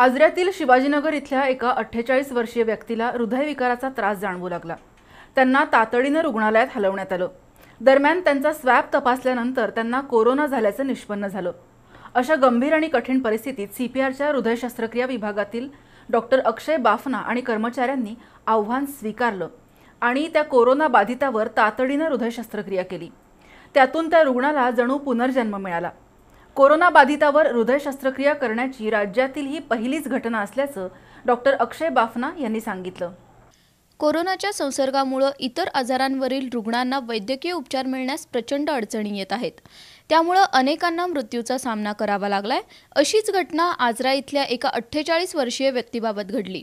आजऱ्यातील शिवाजीनगर इथल्या एका अठ्ठेचाळीस वर्षीय व्यक्तीला हृदयविकाराचा त्रास जाणवू लागला त्यांना तातडीनं रुग्णालयात हलवण्यात आलं दरम्यान त्यांचा स्वॅब तपासल्यानंतर त्यांना कोरोना झाल्याचं निष्पन्न झालं अशा गंभीर आणि कठीण परिस्थितीत सीपीआरच्या हृदयशस्त्रक्रिया विभागातील डॉक्टर अक्षय बाफना आणि कर्मचाऱ्यांनी आव्हान स्वीकारलं आणि त्या कोरोना बाधितावर तातडीनं हृदयशस्त्रक्रिया केली त्यातून त्या रुग्णाला जणू पुनर्जन्म मिळाला कोरोना बाधितावर हृदय शस्त्रक्रिया करण्याची राज्यातील ही पहिलीच घटना असल्याचं डॉक्टर अक्षय बाफना यांनी सांगितलं कोरोनाच्या संसर्गामुळं इतर आजारांवरील रुग्णांना वैद्यकीय उपचार मिळण्यास प्रचंड अडचणी येत आहेत त्यामुळं अनेकांना मृत्यूचा सामना करावा लागलाय अशीच घटना आजरा इथल्या एका अठ्ठेचाळीस वर्षीय व्यक्तीबाबत घडली